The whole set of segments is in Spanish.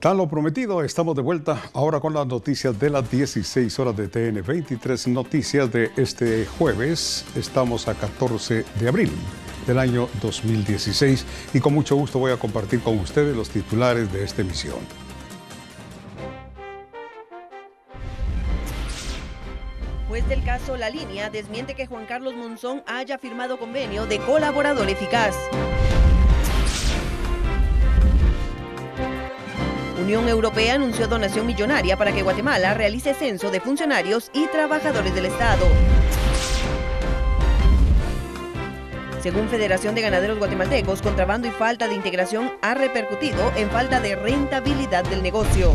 Tal lo prometido, estamos de vuelta ahora con las noticias de las 16 horas de TN 23, noticias de este jueves. Estamos a 14 de abril del año 2016 y con mucho gusto voy a compartir con ustedes los titulares de esta emisión. Juez pues del caso La Línea desmiente que Juan Carlos Monzón haya firmado convenio de colaborador eficaz. Unión Europea anunció donación millonaria para que Guatemala realice censo de funcionarios y trabajadores del Estado. Según Federación de Ganaderos Guatemaltecos, contrabando y falta de integración ha repercutido en falta de rentabilidad del negocio.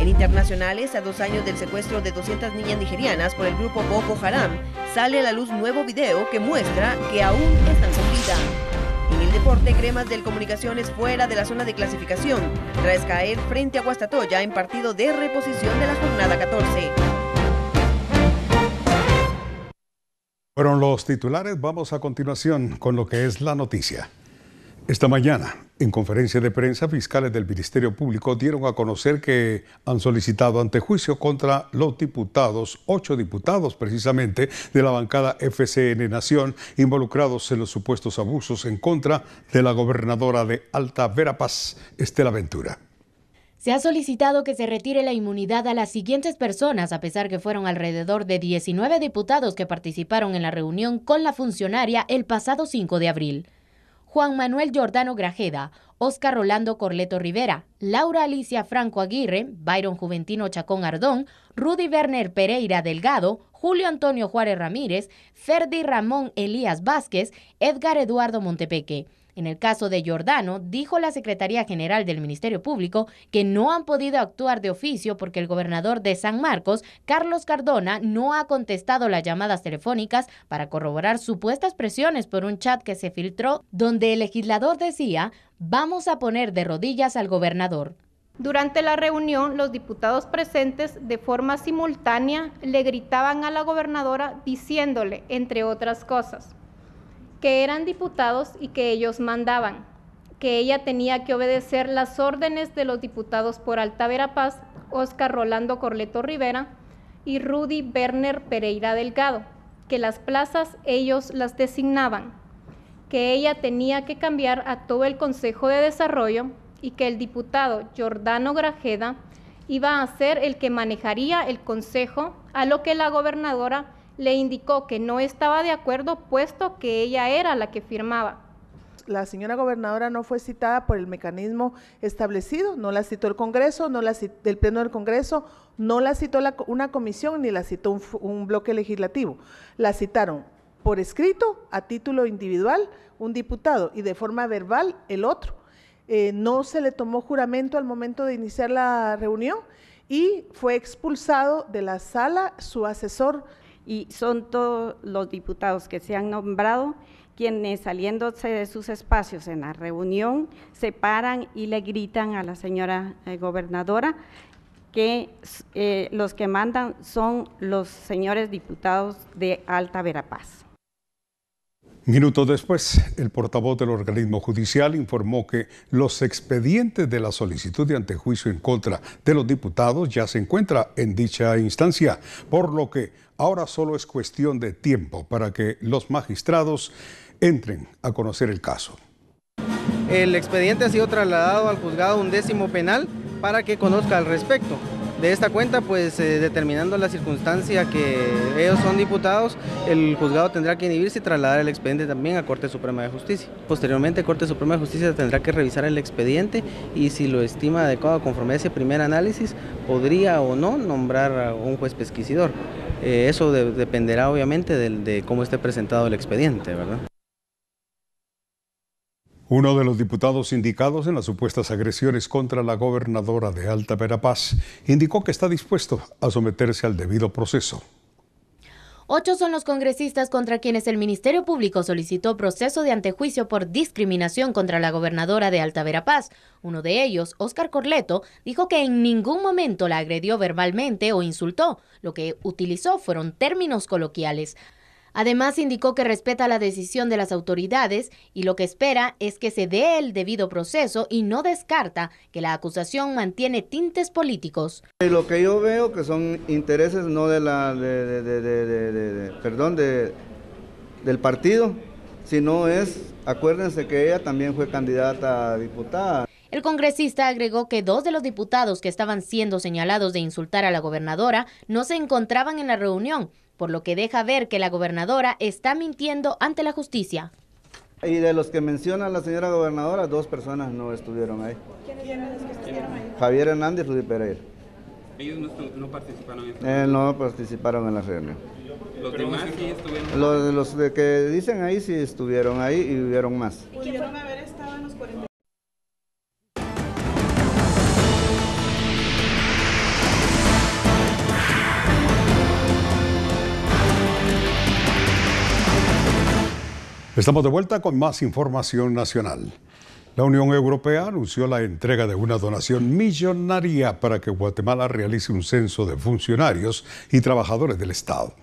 En internacionales, a dos años del secuestro de 200 niñas nigerianas por el grupo Boko Haram, sale a la luz nuevo video que muestra que aún están con vida transporte Cremas del Comunicaciones fuera de la zona de clasificación, tras caer frente a Guastatoya en partido de reposición de la jornada 14. Fueron los titulares, vamos a continuación con lo que es la noticia. Esta mañana, en conferencia de prensa, fiscales del Ministerio Público dieron a conocer que han solicitado antejuicio contra los diputados, ocho diputados precisamente, de la bancada FCN Nación, involucrados en los supuestos abusos en contra de la gobernadora de Alta Verapaz, Estela Ventura. Se ha solicitado que se retire la inmunidad a las siguientes personas, a pesar que fueron alrededor de 19 diputados que participaron en la reunión con la funcionaria el pasado 5 de abril. Juan Manuel Giordano Grajeda, Oscar Rolando Corleto Rivera, Laura Alicia Franco Aguirre, Byron Juventino Chacón Ardón, Rudy Werner Pereira Delgado, Julio Antonio Juárez Ramírez, Ferdi Ramón Elías Vázquez, Edgar Eduardo Montepeque. En el caso de Giordano, dijo la Secretaría General del Ministerio Público que no han podido actuar de oficio porque el gobernador de San Marcos, Carlos Cardona, no ha contestado las llamadas telefónicas para corroborar supuestas presiones por un chat que se filtró donde el legislador decía, vamos a poner de rodillas al gobernador. Durante la reunión, los diputados presentes de forma simultánea le gritaban a la gobernadora diciéndole, entre otras cosas, que eran diputados y que ellos mandaban, que ella tenía que obedecer las órdenes de los diputados por Alta paz Óscar Rolando Corleto Rivera y Rudy Werner Pereira Delgado, que las plazas ellos las designaban, que ella tenía que cambiar a todo el Consejo de Desarrollo y que el diputado jordano Grajeda iba a ser el que manejaría el Consejo, a lo que la gobernadora le indicó que no estaba de acuerdo puesto que ella era la que firmaba. La señora gobernadora no fue citada por el mecanismo establecido, no la citó el Congreso, no la citó el Pleno del Congreso, no la citó una comisión ni la citó un, bloque legislativo. La citaron por escrito, a título individual, un diputado y de forma verbal el otro. Eh, no se le tomó juramento al momento de iniciar la reunión y fue expulsado de la sala su asesor y son todos los diputados que se han nombrado quienes saliéndose de sus espacios en la reunión se paran y le gritan a la señora eh, gobernadora que eh, los que mandan son los señores diputados de Alta Verapaz. Minutos después, el portavoz del organismo judicial informó que los expedientes de la solicitud de antejuicio en contra de los diputados ya se encuentra en dicha instancia, por lo que ahora solo es cuestión de tiempo para que los magistrados entren a conocer el caso. El expediente ha sido trasladado al juzgado undécimo penal para que conozca al respecto de esta cuenta, pues eh, determinando la circunstancia que ellos son diputados, el juzgado tendrá que inhibirse y trasladar el expediente también a Corte Suprema de Justicia. Posteriormente, Corte Suprema de Justicia tendrá que revisar el expediente y si lo estima adecuado conforme a ese primer análisis, podría o no nombrar a un juez pesquisidor. Eh, eso dependerá obviamente de cómo esté presentado el expediente, ¿verdad? Uno de los diputados indicados en las supuestas agresiones contra la gobernadora de Alta Verapaz indicó que está dispuesto a someterse al debido proceso. Ocho son los congresistas contra quienes el Ministerio Público solicitó proceso de antejuicio por discriminación contra la gobernadora de Alta Verapaz. Uno de ellos, Oscar Corleto, dijo que en ningún momento la agredió verbalmente o insultó. Lo que utilizó fueron términos coloquiales. Además, indicó que respeta la decisión de las autoridades y lo que espera es que se dé el debido proceso y no descarta que la acusación mantiene tintes políticos. Lo que yo veo que son intereses no de la, de, de, del partido, sino es, acuérdense que ella también fue candidata a diputada. El congresista agregó que dos de los diputados que estaban siendo señalados de insultar a la gobernadora no se encontraban en la reunión, por lo que deja ver que la gobernadora está mintiendo ante la justicia. Y de los que menciona la señora gobernadora, dos personas no estuvieron ahí. ¿Quiénes eran los que estuvieron ahí? Javier Hernández y Rudy Pereira. ¿Ellos no, participaron en la eh, No participaron en la reunión. ¿Los demás sí estuvieron? Los, los de que dicen ahí sí estuvieron ahí y vivieron más. los 40 Estamos de vuelta con más información nacional. La Unión Europea anunció la entrega de una donación millonaria para que Guatemala realice un censo de funcionarios y trabajadores del Estado.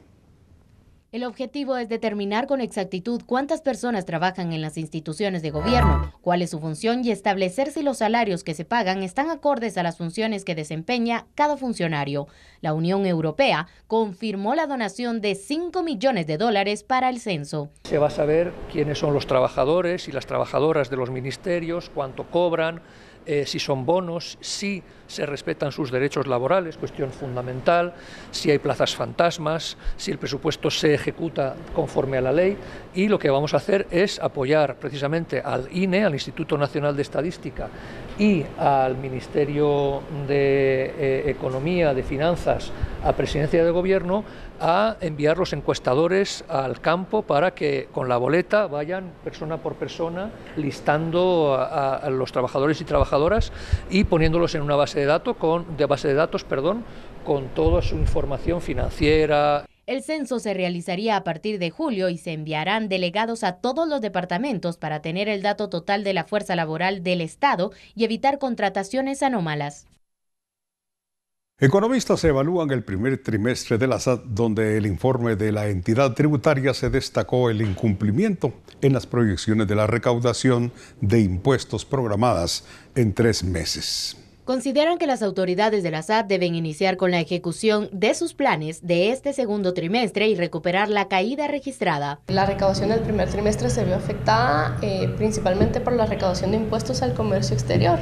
El objetivo es determinar con exactitud cuántas personas trabajan en las instituciones de gobierno, cuál es su función y establecer si los salarios que se pagan están acordes a las funciones que desempeña cada funcionario. La Unión Europea confirmó la donación de 5 millones de dólares para el censo. Se va a saber quiénes son los trabajadores y las trabajadoras de los ministerios, cuánto cobran, eh, si son bonos, si se respetan sus derechos laborales, cuestión fundamental, si hay plazas fantasmas, si el presupuesto se ejecuta conforme a la ley. Y lo que vamos a hacer es apoyar precisamente al INE, al Instituto Nacional de Estadística, y al Ministerio de eh, Economía, de Finanzas, a Presidencia de Gobierno, a enviar los encuestadores al campo para que con la boleta vayan persona por persona listando a, a los trabajadores y trabajadoras y poniéndolos en una base de, datos con, de base de datos perdón, con toda su información financiera. El censo se realizaría a partir de julio y se enviarán delegados a todos los departamentos para tener el dato total de la fuerza laboral del Estado y evitar contrataciones anómalas. Economistas evalúan el primer trimestre de la SAT, donde el informe de la entidad tributaria se destacó el incumplimiento en las proyecciones de la recaudación de impuestos programadas en tres meses consideran que las autoridades de la SAT deben iniciar con la ejecución de sus planes de este segundo trimestre y recuperar la caída registrada. La recaudación del primer trimestre se vio afectada eh, principalmente por la recaudación de impuestos al comercio exterior.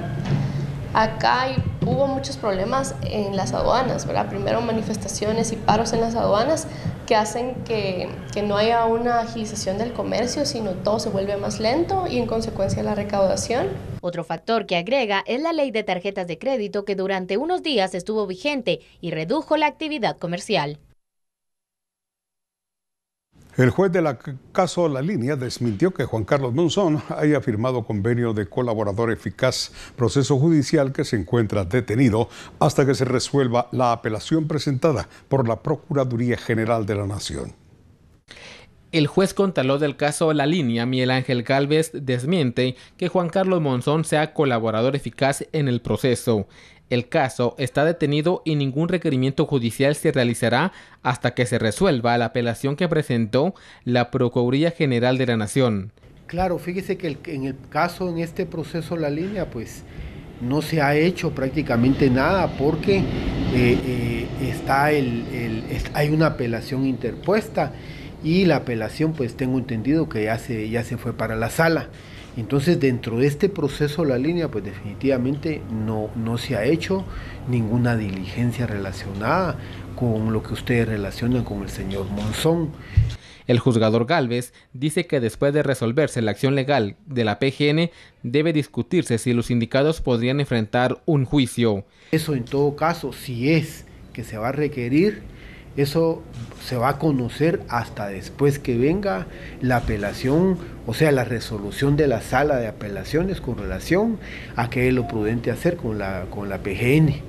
Acá hay hubo muchos problemas en las aduanas, ¿verdad? Primero manifestaciones y paros en las aduanas que hacen que, que, no haya una agilización del comercio, sino todo se vuelve más lento y en consecuencia la recaudación. Otro factor que agrega es la ley de tarjetas de crédito que durante unos días estuvo vigente y redujo la actividad comercial. El juez del caso La Línea desmintió que Juan Carlos Monzón haya firmado convenio de colaborador eficaz, proceso judicial que se encuentra detenido hasta que se resuelva la apelación presentada por la Procuraduría General de la Nación. El juez contaló del caso La Línea, Miguel Ángel Galvez, desmiente que Juan Carlos Monzón sea colaborador eficaz en el proceso. El caso está detenido y ningún requerimiento judicial se realizará hasta que se resuelva la apelación que presentó la Procuraduría General de la Nación. Claro, fíjese que en el caso, en este proceso La Línea, pues no se ha hecho prácticamente nada porque eh, eh, está hay una apelación interpuesta y la apelación pues tengo entendido que ya se, ya se fue para la sala. Entonces dentro de este proceso la línea pues definitivamente no, no se ha hecho ninguna diligencia relacionada con lo que ustedes relacionan con el señor Monzón. El juzgador Galvez dice que después de resolverse la acción legal de la PGN, debe discutirse si los sindicados podrían enfrentar un juicio. Eso en todo caso, si es que se va a requerir, eso se va a conocer hasta después que venga la apelación, o sea, la resolución de la sala de apelaciones con relación a qué es lo prudente hacer con la, con la PGN.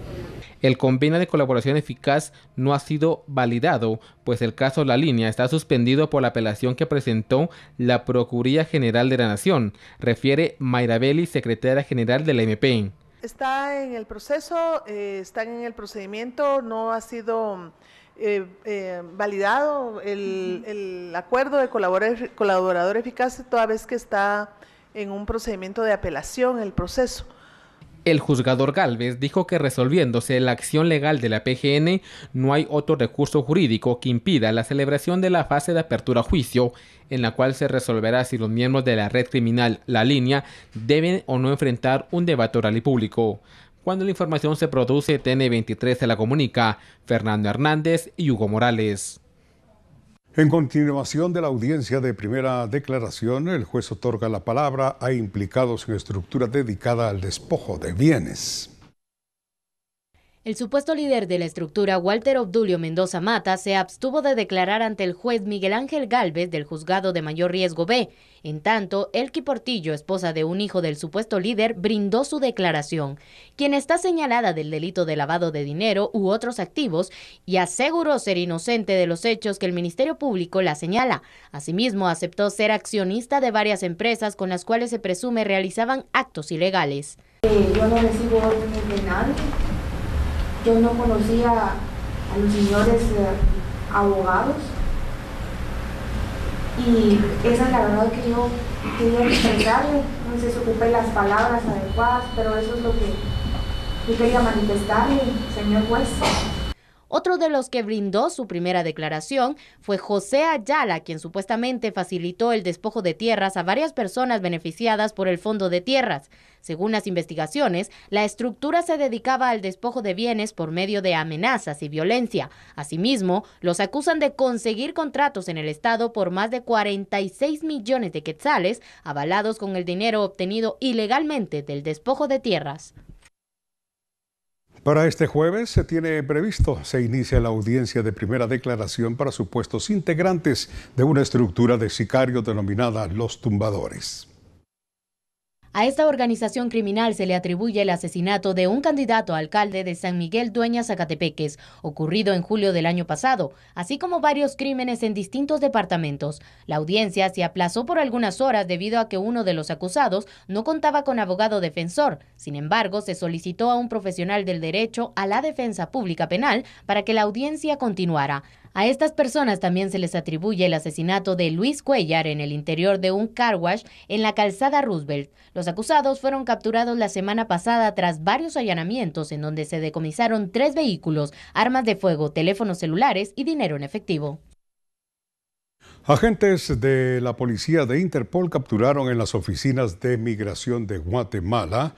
El convenio de colaboración eficaz no ha sido validado, pues el caso La Línea está suspendido por la apelación que presentó la Procuraduría General de la Nación, refiere Belli, secretaria general de la MP. Está en el proceso, eh, están en el procedimiento, no ha sido eh, eh, validado el, acuerdo de colaborador, colaborador eficaz toda vez que está en un procedimiento de apelación el proceso. El juzgador Galvez dijo que resolviéndose la acción legal de la PGN, no hay otro recurso jurídico que impida la celebración de la fase de apertura a juicio, en la cual se resolverá si los miembros de la red criminal La Línea deben o no enfrentar un debate oral y público. Cuando la información se produce, TN23 se la comunica Fernando Hernández y Hugo Morales. En continuación de la audiencia de primera declaración, el juez otorga la palabra a implicados en estructura dedicada al despojo de bienes. El supuesto líder de la estructura, Walter Obdulio Mendoza Mata, se abstuvo de declarar ante el juez Miguel Ángel Galvez del juzgado de mayor riesgo B. En tanto, Elki Portillo, esposa de un hijo del supuesto líder, brindó su declaración, quien está señalada del delito de lavado de dinero u otros activos y aseguró ser inocente de los hechos que el Ministerio Público la señala. Asimismo, aceptó ser accionista de varias empresas con las cuales se presume realizaban actos ilegales. Eh, yo no conocía a los señores eh, abogados y esa es la verdad que yo quería expresarle, no sé si ocupé las palabras adecuadas, pero eso es lo que yo quería manifestarle, señor juez. Otro de los que brindó su primera declaración fue José Ayala, quien supuestamente facilitó el despojo de tierras a varias personas beneficiadas por el Fondo de Tierras. Según las investigaciones, la estructura se dedicaba al despojo de bienes por medio de amenazas y violencia. Asimismo, los acusan de conseguir contratos en el Estado por más de 46 millones de quetzales, avalados con el dinero obtenido ilegalmente del despojo de tierras. Para este jueves se tiene previsto, se inicia la audiencia de primera declaración para supuestos integrantes de una estructura de sicarios denominada Los Tumbadores. A esta organización criminal se le atribuye el asesinato de un candidato a alcalde de San Miguel Dueña Zacatepeques, ocurrido en julio del año pasado, así como varios crímenes en distintos departamentos. La audiencia se aplazó por algunas horas debido a que uno de los acusados no contaba con abogado defensor. Sin embargo, se solicitó a un profesional del derecho a la defensa pública penal para que la audiencia continuara. A estas personas también se les atribuye el asesinato de Luis Cuellar en el interior de un car wash en la calzada Roosevelt. Los acusados fueron capturados la semana pasada tras varios allanamientos en donde se decomisaron tres vehículos, armas de fuego, teléfonos celulares y dinero en efectivo. Agentes de la policía de Interpol capturaron en las oficinas de migración de Guatemala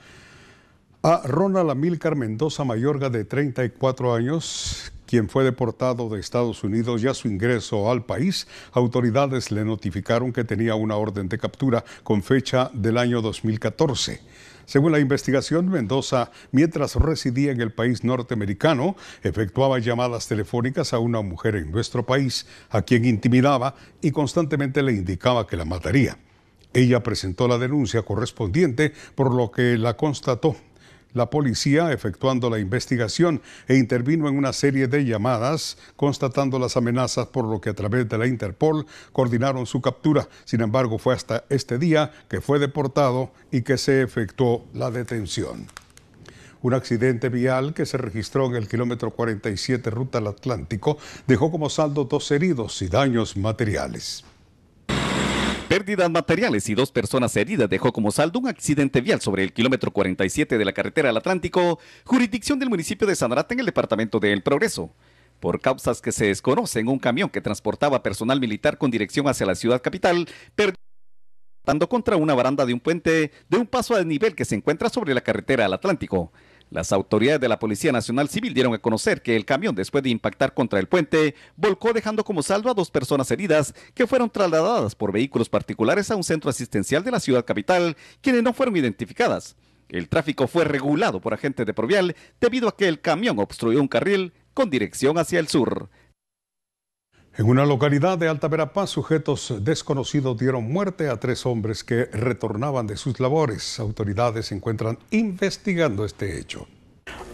a Ronald Lamilcar Mendoza Mayorga de 34 años, quien fue deportado de Estados Unidos y a su ingreso al país, autoridades le notificaron que tenía una orden de captura con fecha del año 2014. Según la investigación, Mendoza, mientras residía en el país norteamericano, efectuaba llamadas telefónicas a una mujer en nuestro país, a quien intimidaba y constantemente le indicaba que la mataría. Ella presentó la denuncia correspondiente, por lo que la constató la policía efectuando la investigación e intervino en una serie de llamadas constatando las amenazas por lo que a través de la Interpol coordinaron su captura. Sin embargo, fue hasta este día que fue deportado y que se efectuó la detención. Un accidente vial que se registró en el kilómetro 47 ruta al Atlántico dejó como saldo dos heridos y daños materiales. Pérdidas materiales y dos personas heridas dejó como saldo un accidente vial sobre el kilómetro 47 de la carretera al Atlántico, jurisdicción del municipio de Sanarate en el departamento de El Progreso. Por causas que se desconocen, un camión que transportaba personal militar con dirección hacia la ciudad capital perdió contra una baranda de un puente de un paso a nivel que se encuentra sobre la carretera al Atlántico. Las autoridades de la Policía Nacional Civil dieron a conocer que el camión, después de impactar contra el puente, volcó dejando como saldo a dos personas heridas que fueron trasladadas por vehículos particulares a un centro asistencial de la ciudad capital, quienes no fueron identificadas. El tráfico fue regulado por agentes de Provial debido a que el camión obstruyó un carril con dirección hacia el sur. En una localidad de Alta Verapaz, sujetos desconocidos dieron muerte a tres hombres que retornaban de sus labores. Autoridades se encuentran investigando este hecho.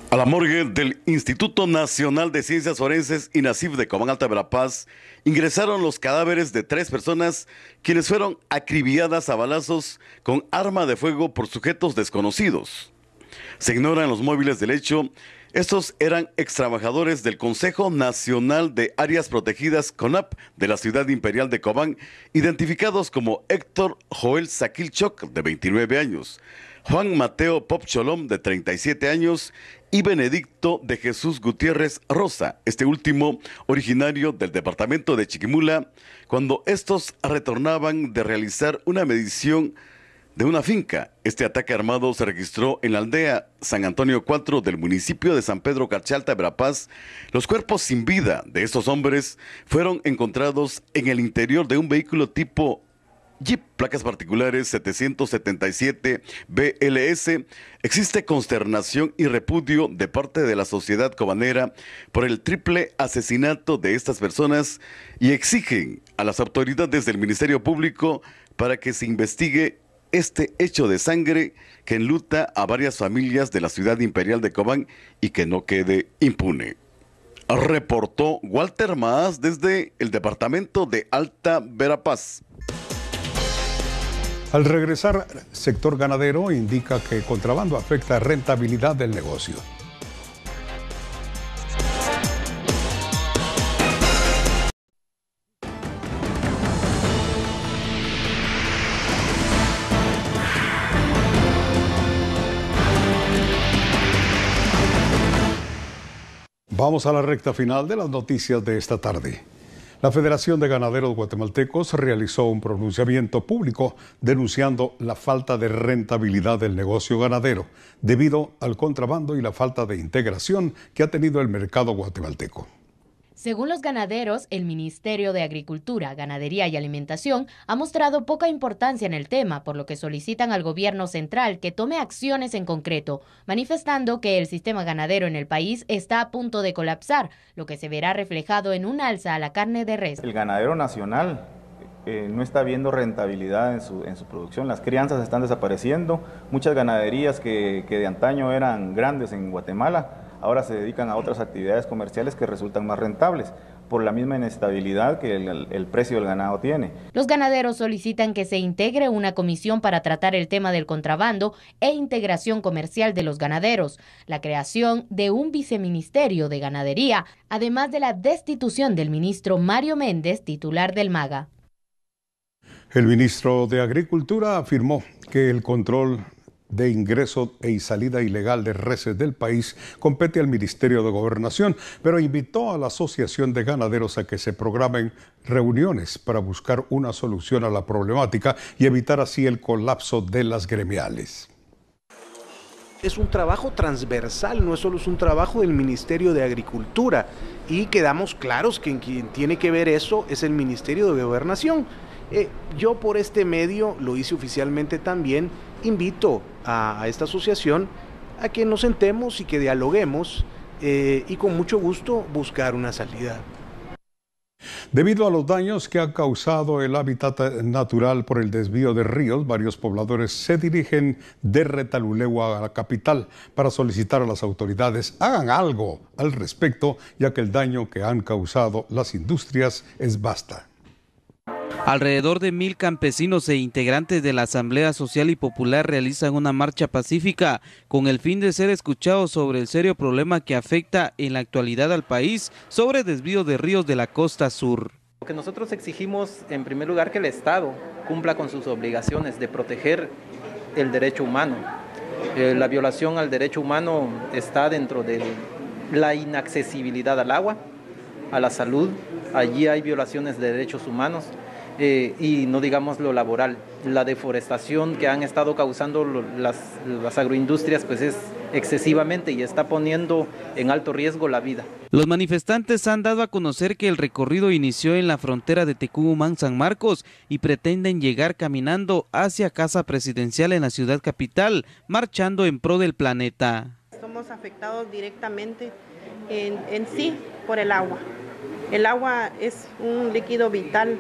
A la morgue del Instituto Nacional de Ciencias Forenses y NACIF de Comán Alta Verapaz ingresaron los cadáveres de tres personas quienes fueron acribilladas a balazos con arma de fuego por sujetos desconocidos. Se ignoran los móviles del hecho estos eran extrabajadores del Consejo Nacional de Áreas Protegidas CONAP de la ciudad imperial de Cobán, identificados como Héctor Joel Saquilchoc, de 29 años, Juan Mateo Popcholom, de 37 años, y Benedicto de Jesús Gutiérrez Rosa, este último originario del departamento de Chiquimula, cuando estos retornaban de realizar una medición de una finca. Este ataque armado se registró en la aldea San Antonio 4 del municipio de San Pedro Carchalta, Verapaz. Los cuerpos sin vida de estos hombres fueron encontrados en el interior de un vehículo tipo Jeep, placas particulares 777 BLS, existe consternación y repudio de parte de la sociedad cobanera por el triple asesinato de estas personas y exigen a las autoridades del Ministerio Público para que se investigue este hecho de sangre que enluta a varias familias de la ciudad imperial de Cobán y que no quede impune. Reportó Walter Maas desde el departamento de Alta Verapaz. Al regresar, sector ganadero indica que contrabando afecta rentabilidad del negocio. Vamos a la recta final de las noticias de esta tarde. La Federación de Ganaderos Guatemaltecos realizó un pronunciamiento público denunciando la falta de rentabilidad del negocio ganadero debido al contrabando y la falta de integración que ha tenido el mercado guatemalteco. Según los ganaderos, el Ministerio de Agricultura, Ganadería y Alimentación ha mostrado poca importancia en el tema, por lo que solicitan al gobierno central que tome acciones en concreto, manifestando que el sistema ganadero en el país está a punto de colapsar, lo que se verá reflejado en un alza a la carne de res. El ganadero nacional eh, no está viendo rentabilidad en su, producción, las crianzas están desapareciendo, muchas ganaderías que de antaño eran grandes en Guatemala ahora se dedican a otras actividades comerciales que resultan más rentables por la misma inestabilidad que el, precio del ganado tiene. Los ganaderos solicitan que se integre una comisión para tratar el tema del contrabando e integración comercial de los ganaderos, la creación de un viceministerio de ganadería, además de la destitución del ministro Mario Méndez, titular del MAGA. El ministro de Agricultura afirmó que el control de ingreso e y salida ilegal de reses del país compete al Ministerio de Gobernación, pero invitó a la Asociación de Ganaderos a que se programen reuniones para buscar una solución a la problemática y evitar así el colapso de las gremiales es un trabajo transversal, no es solo un trabajo del Ministerio de Agricultura. Y quedamos claros que quien tiene que ver eso es el Ministerio de Gobernación. Eh, yo por este medio, lo hice oficialmente también, invito a, esta asociación a que nos sentemos y que dialoguemos eh, y con mucho gusto buscar una salida. Debido a los daños que ha causado el hábitat natural por el desvío de ríos, varios pobladores se dirigen de Retaluleu a la capital para solicitar a las autoridades hagan algo al respecto, ya que el daño que han causado las industrias es basta. Alrededor de mil campesinos e integrantes de la Asamblea Social y Popular realizan una marcha pacífica con el fin de ser escuchados sobre el serio problema que afecta en la actualidad al país sobre desvío de ríos de la costa sur. Lo que nosotros exigimos, en primer lugar, que el Estado cumpla con sus obligaciones de proteger el derecho humano. Eh, la violación al derecho humano está dentro de la inaccesibilidad al agua, a la salud. Allí hay violaciones de derechos humanos eh, y no digamos lo laboral. La deforestación que han estado causando las, agroindustrias pues es excesivamente y está poniendo en alto riesgo la vida. Los manifestantes han dado a conocer que el recorrido inició en la frontera de Tecumán-San Marcos y pretenden llegar caminando hacia Casa Presidencial en la ciudad capital, marchando en pro del planeta. Somos afectados directamente en sí por el agua. El agua es un líquido vital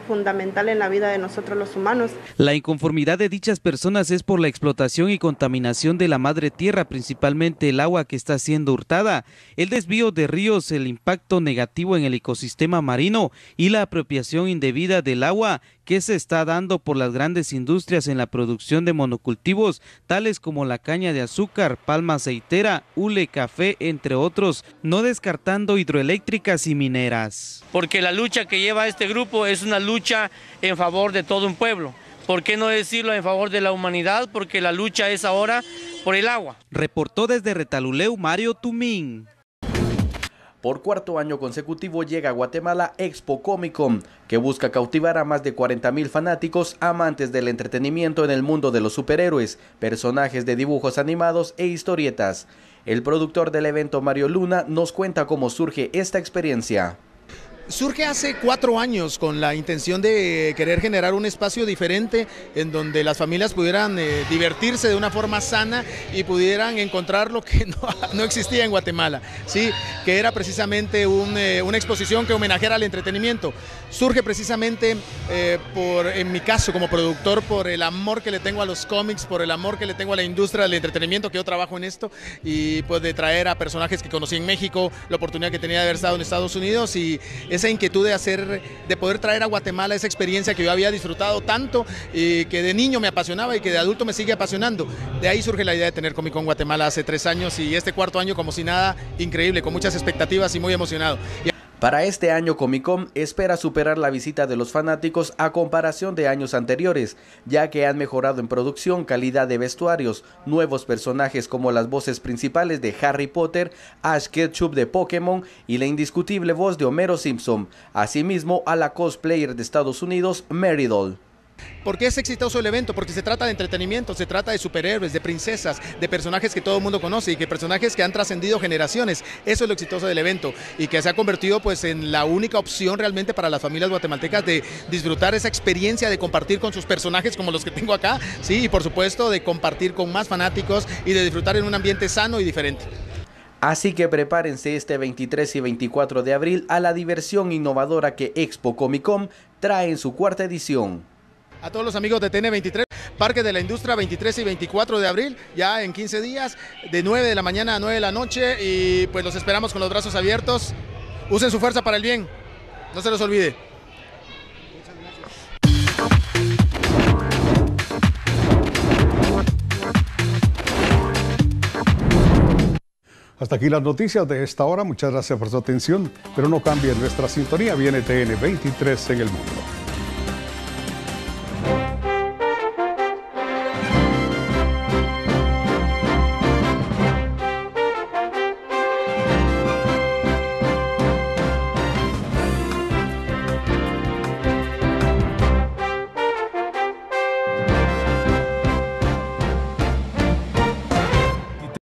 fundamental en la vida de nosotros los humanos. La inconformidad de dichas personas es por la explotación y contaminación de la madre tierra, principalmente el agua que está siendo hurtada, el desvío de ríos, el impacto negativo en el ecosistema marino y la apropiación indebida del agua que se está dando por las grandes industrias en la producción de monocultivos, tales como la caña de azúcar, palma aceitera, hule, café, entre otros, no descartando hidroeléctricas y mineras. Porque la lucha que lleva este grupo es una lucha en favor de todo un pueblo. ¿Por qué no decirlo en favor de la humanidad? Porque la lucha es ahora por el agua. Reportó desde Retaluleu Mario Tumín por cuarto año consecutivo llega a Guatemala Expo Comic Con, que busca cautivar a más de 40.000 fanáticos amantes del entretenimiento en el mundo de los superhéroes, personajes de dibujos animados e historietas. El productor del evento Mario Luna nos cuenta cómo surge esta experiencia. Surge hace cuatro años con la intención de querer generar un espacio diferente en donde las familias pudieran eh, divertirse de una forma sana y pudieran encontrar lo que no, existía en Guatemala, ¿sí? que era precisamente eh, una exposición que homenajeara al entretenimiento. Surge precisamente, eh, por, en mi caso como productor, por el amor que le tengo a los cómics, por el amor que le tengo a la industria del entretenimiento, que yo trabajo en esto, y pues de traer a personajes que conocí en México, la oportunidad que tenía de haber estado en Estados Unidos y esa inquietud de hacer, de poder traer a Guatemala esa experiencia que yo había disfrutado tanto y que de niño me apasionaba y que de adulto me sigue apasionando. De ahí surge la idea de tener Comic Con Guatemala hace tres años y este cuarto año como si nada, increíble, con muchas expectativas y muy emocionado. Para este año Comic Con espera superar la visita de los fanáticos a comparación de años anteriores, ya que han mejorado en producción, calidad de vestuarios, nuevos personajes como las voces principales de Harry Potter, Ash Ketchum de Pokémon y la indiscutible voz de Homero Simpson, asimismo a la cosplayer de Estados Unidos, Meridol. ¿Por qué es exitoso el evento? Porque se trata de entretenimiento, se trata de superhéroes, de princesas, de personajes que todo el mundo conoce y que personajes que han trascendido generaciones. Eso es lo exitoso del evento y que se ha convertido pues en la única opción realmente para las familias guatemaltecas de disfrutar esa experiencia de compartir con sus personajes como los que tengo acá, sí, y por supuesto de compartir con más fanáticos y de disfrutar en un ambiente sano y diferente. Así que prepárense este 23 y 24 de abril a la diversión innovadora que Expo Comicom trae en su cuarta edición a todos los amigos de TN23, Parque de la Industria 23 y 24 de abril, ya en 15 días, de 9 de la mañana a 9 de la noche y pues los esperamos con los brazos abiertos. Usen su fuerza para el bien, no se los olvide. Hasta aquí las noticias de esta hora. Muchas gracias por su atención. Pero no cambien nuestra sintonía. Viene TN23 en el mundo.